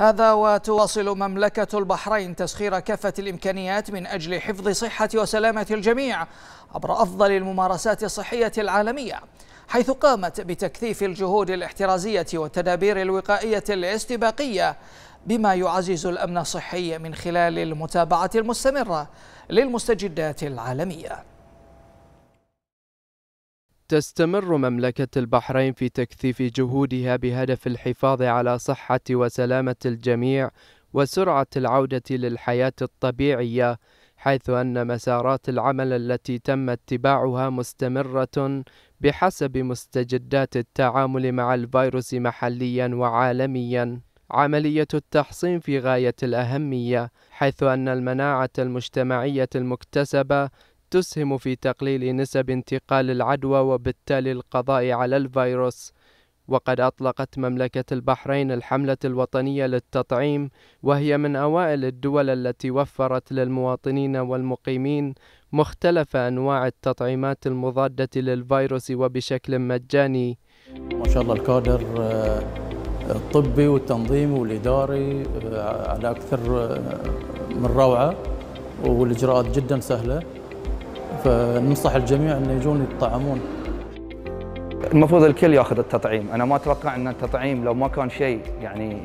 هذا وتواصل مملكة البحرين تسخير كافة الإمكانيات من أجل حفظ صحة وسلامة الجميع عبر أفضل الممارسات الصحية العالمية حيث قامت بتكثيف الجهود الاحترازية والتدابير الوقائية الاستباقية بما يعزز الأمن الصحي من خلال المتابعة المستمرة للمستجدات العالمية تستمر مملكة البحرين في تكثيف جهودها بهدف الحفاظ على صحة وسلامة الجميع وسرعة العودة للحياة الطبيعية حيث أن مسارات العمل التي تم اتباعها مستمرة بحسب مستجدات التعامل مع الفيروس محليا وعالميا عملية التحصين في غاية الأهمية حيث أن المناعة المجتمعية المكتسبة تسهم في تقليل نسب انتقال العدوى وبالتالي القضاء على الفيروس وقد أطلقت مملكة البحرين الحملة الوطنية للتطعيم وهي من أوائل الدول التي وفرت للمواطنين والمقيمين مختلف أنواع التطعيمات المضادة للفيروس وبشكل مجاني ما شاء الله الكادر الطبي آه، والتنظيمي والإداري آه، على أكثر آه، من روعة والإجراءات جدا سهلة فننصح الجميع انه يجون يتطعمون المفروض الكل ياخذ التطعيم انا ما اتوقع ان التطعيم لو ما كان شيء يعني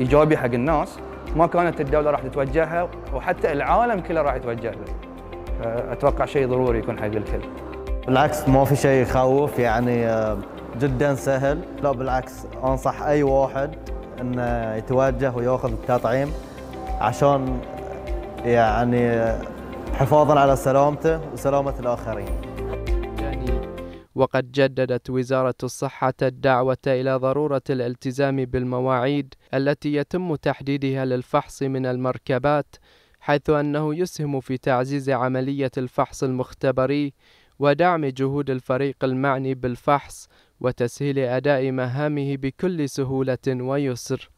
ايجابي حق الناس ما كانت الدوله راح تتوجهها وحتى العالم كله راح يتوجه له اتوقع شيء ضروري يكون حق الكل بالعكس ما في شيء يخوف يعني آه، جدا سهل لا بالعكس انصح اي واحد انه يتوجه وياخذ التطعيم عشان يعني حفاظا على سلامته وسلامة الآخرين وقد جددت وزارة الصحة الدعوة إلى ضرورة الالتزام بالمواعيد التي يتم تحديدها للفحص من المركبات حيث أنه يسهم في تعزيز عملية الفحص المختبري ودعم جهود الفريق المعني بالفحص وتسهيل أداء مهامه بكل سهولة ويسر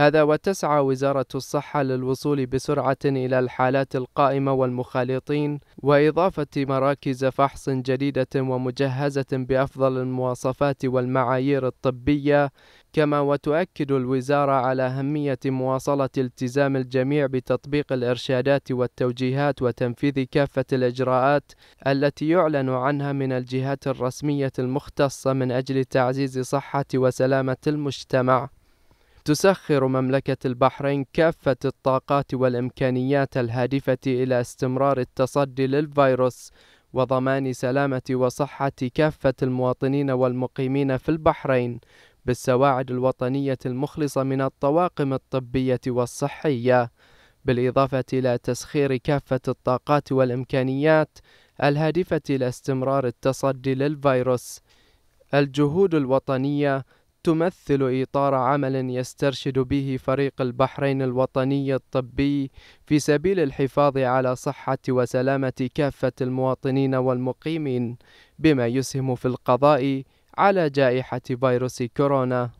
هذا وتسعى وزارة الصحة للوصول بسرعة إلى الحالات القائمة والمخالطين وإضافة مراكز فحص جديدة ومجهزة بأفضل المواصفات والمعايير الطبية كما وتؤكد الوزارة على أهمية مواصلة التزام الجميع بتطبيق الإرشادات والتوجيهات وتنفيذ كافة الإجراءات التي يعلن عنها من الجهات الرسمية المختصة من أجل تعزيز صحة وسلامة المجتمع تسخر مملكة البحرين كافة الطاقات والإمكانيات الهادفة إلى استمرار التصدي للفيروس وضمان سلامة وصحة كافة المواطنين والمقيمين في البحرين بالسواعد الوطنية المخلصة من الطواقم الطبية والصحية، بالإضافة إلى تسخير كافة الطاقات والإمكانيات الهادفة إلى استمرار التصدي للفيروس. الجهود الوطنية تمثل إطار عمل يسترشد به فريق البحرين الوطني الطبي في سبيل الحفاظ على صحة وسلامة كافة المواطنين والمقيمين بما يسهم في القضاء على جائحة فيروس كورونا